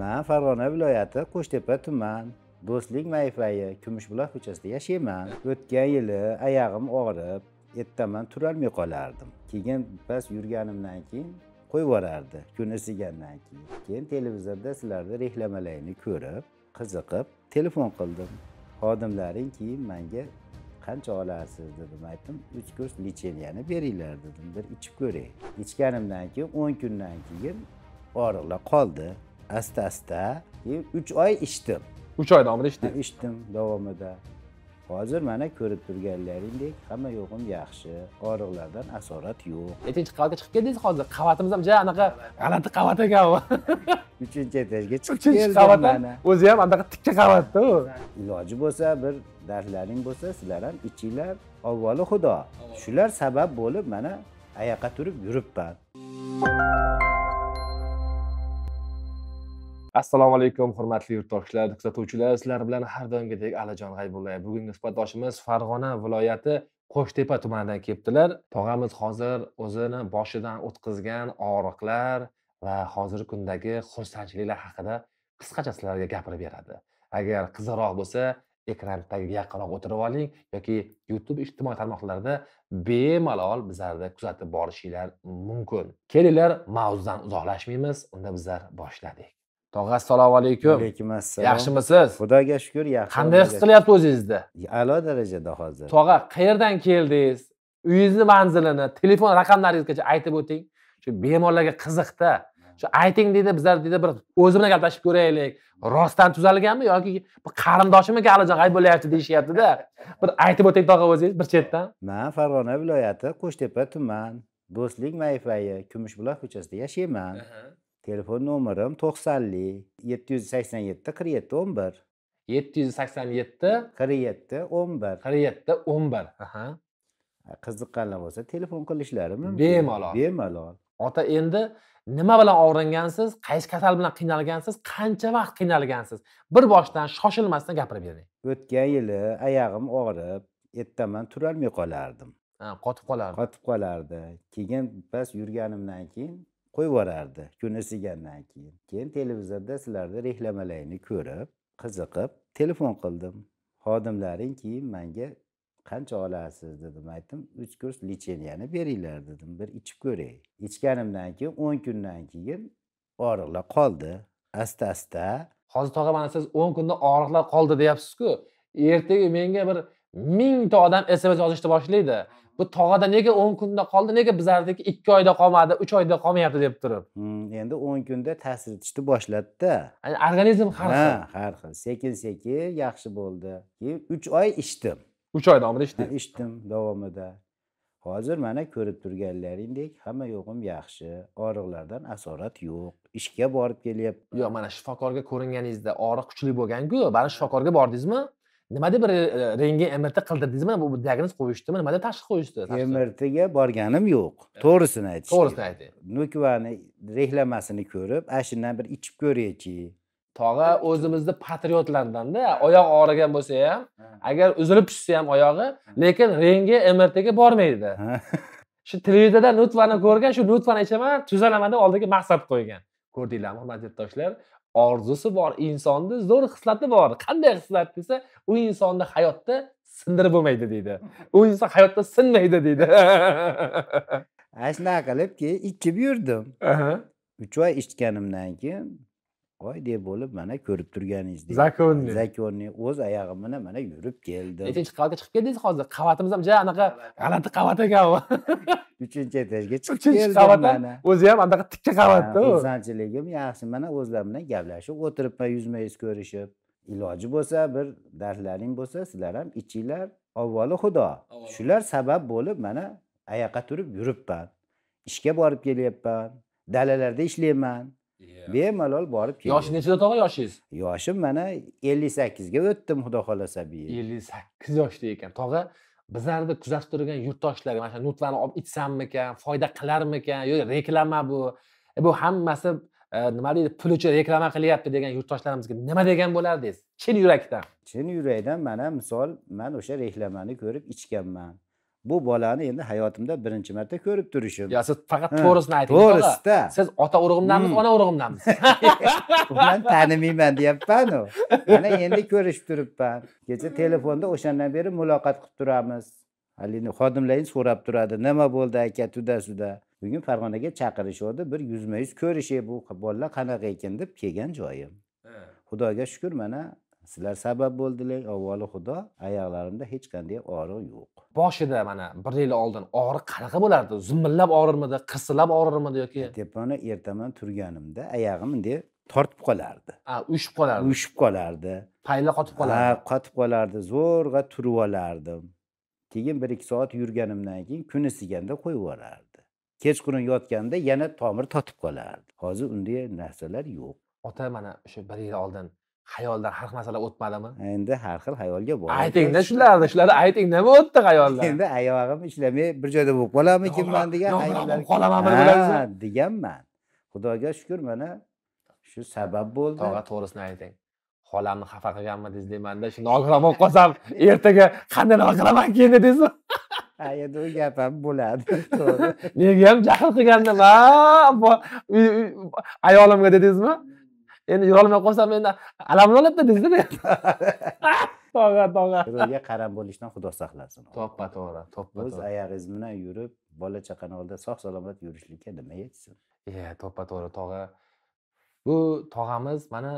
man farg'ona viloyati qo'shtepa tuman do'stlik mayfayi kumushbuloq ko'chasida yashayman o'tgan yili oyog'im og'rib ertaman turolmay qolardim keyin pas yurganimdan keyin qo'yib yuborardi kun isigandan keyin keyin televizorda sizlarni reklamalarni ko'rib qiziqib telefon qildim xodimlaring keyin menga qancha olasiz dedim aytdim uch kurs lecheniyani beringlar dedim bir ichib ko'ray ichganimdan keyin o'n kundan keyin og'riqlar qoldi asta asta uch oy ichdim uch oy davomida ichdingiz ichdim davomida hozir mana ko'rib turganlaringdek hamma yo'g'im yaxshi og'riqlardan asorat yo'q nechinchi qavatga chiqib keldingiz hozir qavatimiz ham juda anaqa g'alati qavat ekan u uchinchi etajga chiqib uchinchi qavat o'zi ham anaqa tikka qavatda u iloji bo'lsa bir dardlaring bo'lsa sizlar ham ichinglar avvalo xudo shular sabab bo'lib mana ayaqqa turib yuribman assalomu alaykum hurmatli yurtdoshlar kuzatuvchilar sizlar bilan har doimgidek alijon g'aybullayev bugungi suhbatdoshimiz farg'ona viloyati qo'shtepa tumanidan kelibdilar tog'amiz hozir o'zini boshidan o'tkazgan og'riqlar va hozirgi kundagi xursandchiliklar haqida qisqacha sizlarga gapirib beradi agar qiziqroq bo'lsa ekrandagiga yaqinroq o'tirib oling yoki youtube ijtimoiy tarmoqlarida bemalol bizlarni kuzatib borishinglar mumkin kelinglar mavzudan uzoqlashmaymiz unda bizlar boshladik tog'a assalomu alaykum alaykum assalom yaxshimisiz xudoga shukur yaxshi qanday his qilyapti o'zingizni a'lo darajada hozir tog'a qayerdan keldingiz uyingizni manzilini telefon raqamlaringizgacha aytib o'ting shu bemorlarga qiziqda shu ayting deydi bizlar deydi bir o'zi bilan gaplashib ko'raylik rostdan tuzalganmi yoki bir qarindoshimiki alijon g'ayib bo'lyapti deyishyaptida bir aytib o'ting tog'a o'zingiz bir chetdan man farg'ona viloyati qo'shtepa tuman do'stlik mayfayi kumushbuloq ko'chasida yashayman telefon nomerim to'qsonlik yetti yuz sakson yetti qirq yetti o'n bir yetti yuz sakson yetti qirq yetti o'n bir qirq yetti o'n bir qiziqqanlar bo'lsa telefon qilishlari mumkin bemalol bemalol ota endi nima bilan og'ringansiz qaysi kasal bilan qiynalgansiz qancha vaqt qiynalgansiz bir boshdan shoshilmasdan gapirib bering o'tgan yili oyog'im og'rib ertaman turolmay qolardim qotib qolardi qotib qolardi keyin bas yurganimdan keyin qo'yib yuborardi kun isigandan keyin keyin televizorda sizlarni reklamalarni ko'rib qiziqib telefon qildim xodimlaring keyin manga qancha olasiz dedim aytdim uch kurs lecheniyani beringlar dedim bir ichib ko'ray ichganimdan keyin o'n kundan keyin og'riqlar qoldi asta asta hozir tog'a mana siz o'n kunda og'riqlar qoldi deyapsizku ertaga menga bir mingta odam sms yozishni boshlaydi bu tog'ada nega o'n kunda qoldi nega bizlarniki ikki oyda qolmadi uch oyda qolmayapti deb turib hmm, endi o'n kunda ta'sir etishni boshladida organizm har xil har xil sekin sekin yaxshi bo'ldi keyin uch oy ichdim uch oy davomida ichding ichdim davomida hozir mana ko'rib turganlaringdek hamma yo'g'im yaxshi og'riqlardan asorat yo'q ishga borib kelyapti yo'q mana shifokorga ko'ringaningizda og'riq kuchli bo'lganku mana shifokorga bordingizmi nima deb rentgen mrt qildirdingizmi bu diagnoz qo'yishdimi nima deb tashxis qo'yishdi mrtga borganim yo'q to'g'risini aytish to'g'risini ayting nukvani reklamasini ko'rib ana shundan bir ichib ko'raychi tog'a o'zimizni patriotlardanda oyoq og'rigan bo'lsa ham agar uzilib tushsa ham oyog'i lekin rentgen mrtga bormaydi shu televizorda nutvani ko'rgan shu nutvani ichaman tuzalaman deb oldiga maqsad qo'ygan ko'rdinglarmi hurmatli yurtdoshlar orzusi bor insonni zo'r xislati bor qanday xislat desa u insonni hayotda sindirib bo'lmaydi deydi u inson hayotda sinmaydi deydi shunaqa qilib keyin ichib yurdim uch oy ichganimdan keyin voy deb bo'lib mana ko'rib turganingizdek zakonniy zakonniy o'z oyog'im bilan mana yurib keldim nechinchi qavatga chiqib keldingiz hozir qavatimiz ham juda anaqa g'alati qavat ekan u uchinchi etajga chiqib uchinchi qavat o'zi ham anaqa tikka qavatda xursandchiligim yaxshi mana o'zlari bilan gaplashib o'tiribman yuzma yuz ko'rishib iloji bo'lsa bir dardlaring bo'lsa sizlar ham ichinglar avvalo xudo shular sabab bo'lib mana oyoqqa turib yuribman ishga borib kelyapman dalalarda ishlayman bemalol borib kelgan yoshi nechida tog'a yoshingiz yoshim mana ellik sakkizga o'tdim xudo xohlasa bu yil ellik sakkiz yoshda ekan tog'a bizlarni kuzatib turgan yurtdoshlar mana shu nutvani olib ichsammikan foyda qilarmikan yo reklama bu e, bu hammasi e, nima deydi pul uchun reklama qilyapti degan yurtdoshlarimizga nima degan bo'lardingiz chin yurakdan chin yurakdan mana misol man o'sha reklamani ko'rib ichganman bu bolani endi hayotimda birinchi marta ko'rib turishim yo siz faqat to'g'risini ayting to'g'risida siz ota urug'imdanmiz hmm. ona urug'imdanmiz man tanimayman deyapmanu mana endi ko'rishib turibman kecha telefonda o'shandan beri muloqot qilib turamiz haligi xodimlaringiz so'rab turadi nima bo'ldi aka tuda suda bugun farg'onaga chaqirishuvdi bir yuzma yuz ko'rishay bu bolalar qanaqa ekan deb kelgan joyim xudoga shukur mana sizlar sabab bo'ldilar avvalo xudo oyoqlarimda hech qanday og'riq yo'q boshida mana bir yil oldin og'riq qanaqa bo'lardi zimmillab og'rirmidi qirsillab og'rirmidi yoki tepani ertaman turganimda oyog'im bunday tortib qolardi uyushib qolardi uyushib qolardi payla qotib qolardi qotib qolardi zo'rg'a turib olardim keyin bir ikki soat yurganimdan keyin kun isiganda qo'yib yuborardi kechqurun yotganda yana tomir totib qolardi hozir unday narsalar yo'q ota mana o'sha bir yil oldin xayoldan har xil narsalar o'tmadimi endi har xil xayolga bor aytingda shularni shularni ayting nima o'tdi xayoldan endi oyog'im ishlamay bir joyda bo'lib qoladimikinman degan deganman xudoga shukur mana shu sabab bo'ldi tog'a to'g'risini ayting xolamni xafa qilganmidingiz deymanda shu nogiron bo'lib qolsam ertaga qanday nima qilaman keyin dedingiz endi u gap ham bo'ladi to'g'ri nega ham jahl qilganda ayolimga dedingizmi endi yurolmay qolsam endi alamim oladida deysizda tog'a tog'a birovga qaram bo'lishdan xudo saqlasin to'ppa to'g'ri to'ppa o'z oyog'ingiz bilan yurib bola chaqani oldida sog' salomat yurishlikka nima yetsin e to'ppa to'g'ri tog'a bu tog'amiz mana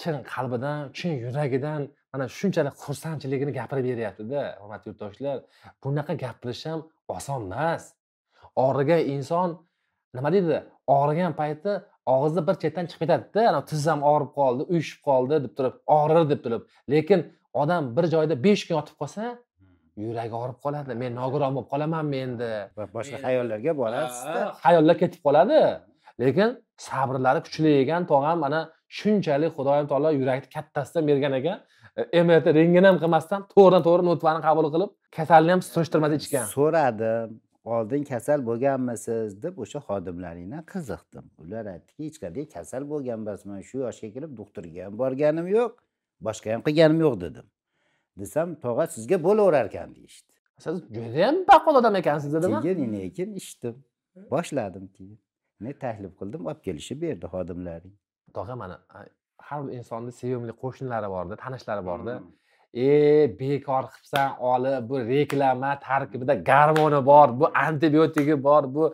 chin qalbidan chin yuragidan mana shunchalik xursandchiligini gapirib beryaptida hurmatli yurtdoshlar bunaqa gapirish ham oson emas og'rigan inson nima deydi og'rigan payti og'izni bir chetdan chiqib ketadida anavi tizzam og'rib qoldi uyushib qoldi deb turib og'rir deb turib lekin odam bir joyda besh kun yotib qolsa hmm. yuragi og'rib qoladi men nogiron bo'lib qolamanmi endi boshqa xayollarga borasizda xayollar ketib qoladi lekin sabrlari kuchli ekan tog'am mana shunchalik xudoyim taolo yurakni kattasidan bergan ekan e, mrt rentgen ham qilmasdan to'g'ridan to'g'ri notvani qabul qilib kasalni ham surishtirmasdan ichgan so'radim oldin kasal bo'lganmisiz deb o'sha xodimlaringdan qiziqdim ular aytdiki hech qanday kasal bo'lgan emasman shu yoshga kelib doktorga ham borganim yo'q boshqa ham qilganim yo'q dedim desam tog'a sizga bo'laverarkan deyishdi siz judayam baqqol odam ekansiz dedim keyin lekin ichdim boshladim keyin men taklif qildim olib kelishib berdi xodimlaring tog'a mana har bir insonni sevimli qo'shnilari borda tanishlari borda hmm. e bekor qilibsan olib bu reklama tarkibida garmoni bor bu antibiotigi bor bu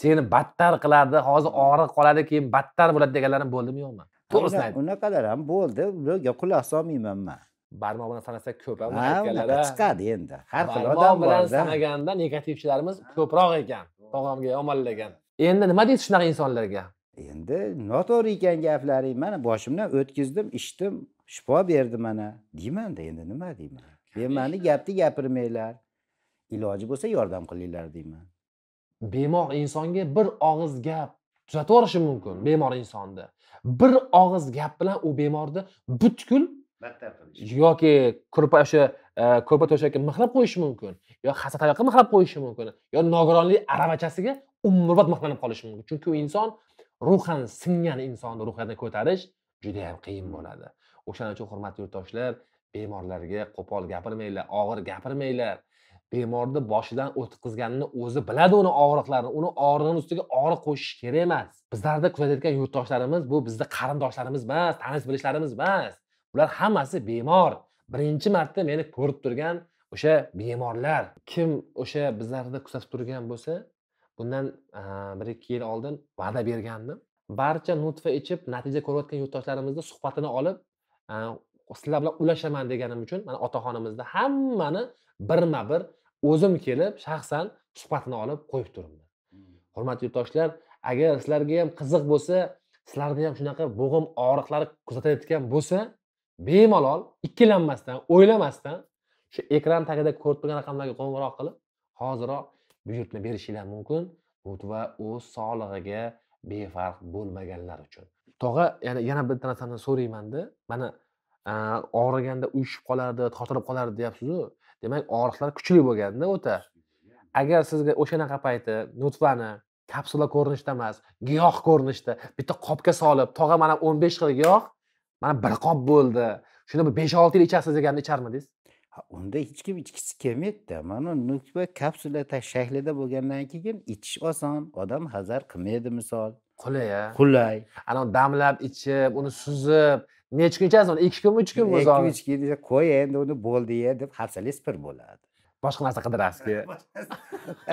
seni battar qiladi hozir og'riq qoladi keyin battar bo'ladi deganlarim bo'ldimi yo'qmi to'g'risini ayt unaqalar ham bo'ldi ularga quloq solmayman man barmoq bilan sanasak ko'p unaqa chiqadi endi har xil odam bilan sanaganda negativchilarimiz ko'proq ekan tog'amga yomonlagan endi nima deysiz shunaqa insonlarga endi noto'g'ri ekan gaplaring mana boshimdan o'tkazdim ichdim shifo berdi mana deymanda endi nima deyman bema'ni gapni gapirmanglar iloji bo'lsa yordam qilinglar deyman bemor insonga bir og'iz gap tuzatavorishi mumkin bemor insonni bir og'iz gap bilan u bemorni butkul battar qilish yoki ko'rpa o'sha e, ko'rpa to'shakka mixlab qo'yishi mumkin yo hassa tayoqqa mixlab qo'yishi mumkin yo nogironlik aravachasiga umrbod mixlanib qolishi mumkin chunki u inson ruhan singan insonni ruhiyatini ko'tarish judayam qiyin bo'ladi o'shaning uchun hurmatli yurtdoshlar bemorlarga qo'pol gapirmanglar og'ir gapirmanglar bemorni boshidan o'tkazganini o'zi biladi uni og'riqlarini uni og'rig'ini ustiga og'riq qo'shish kerak emas bizlarda kuzatayotgan yurtdoshlarimiz bu bizni qarindoshlarimiz emas tanish bilishlarimiz emas bular hammasi bemor birinchi marta meni ko'rib turgan o'sha bemorlar kim o'sha bizlarda kuzatib turgan bo'lsa bundan bir ikki yil oldin va'da bergandim barcha nutfa ichib natija ko'rayotgan yurtdoshlarimizni suhbatini olib Э, sizlar bilan ulashaman deganim uchun mana otaxonimizda hammani birma bir o'zim kelib shaxsan suhbatini olib qo'yib turibman hmm. hurmatli yurtdoshlar agar sizlarga ham qiziq bo'lsa sizlarda ham shunaqa bo'g'im og'riqlari kuzatayotgan bo'lsa bemalol ikkilanmasdan o'ylamasdan shu ekran tagida ko'rib turgan raqamlarga qo'ng'iroq qilib hoziroq buyurtma berishinglar mumkin va o'z sog'lig'iga befarq bo'lmaganlar uchun tog'a yana yana bitta narsani so'raymanda mana og'riganda uyushib qolardi tortilib qolardi deyapsizu demak og'riqlar kuchli bo'lganda o'ta agar sizga o'shanaqa payti nutvani kapsula ko'rinishda emas giyoh ko'rinishda bitta qopga solib tog'a mana o'n besh xil giyoh mana bir qop bo'ldi shuni bir besh olti yil ichasiz deganda icharmidingiz unda hech kim ichgisi kelmaydida mana nukva kapsula shaklida bo'lgandan keyin ichish oson odam hazar qilmaydi misol qulay a qulay anavi damlab ichib uni suzib necha kun ichasiz uni ikki kunmi uch kunmi ikki kun uch kun qo'y endi uni bo'ldi deb hafsala sipir bo'ladi boshqa narsa qidirasizki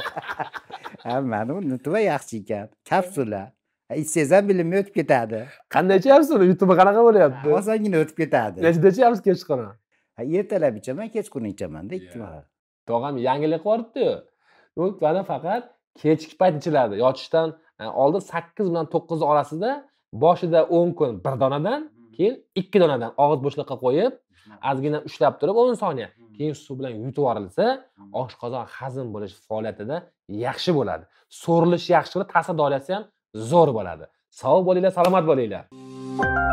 ha mana nutva yaxshi ekan kapsula ichsangiz ham bilinmay o'tib ketadi qanday ichyapsiz uni yutubi qanaqa bo'lyapti osongina o'tib ketadi nechida ichyapsiz kechqurun ha ertalab ichaman kechqurun ichamanda ikki mahal tog'am yangilik qilyaptiku u mana faqat kechki payt ichiladi yotishdan e, oldin sakkiz bilan to'qqiz orasida boshida o'n kun bir donadan keyin ikki donadan og'iz bo'shliqqa qo'yib ozgina ushlab turib o'n soniya keyin suv bilan yutib yuborilsa oshqozon hazm bo'lish faoliyatida yaxshi bo'ladi so'rilish yaxshi bo'ladi ta'sir doirasi ham zo'r bo'ladi sog' bo'linglar salomat bo'linglar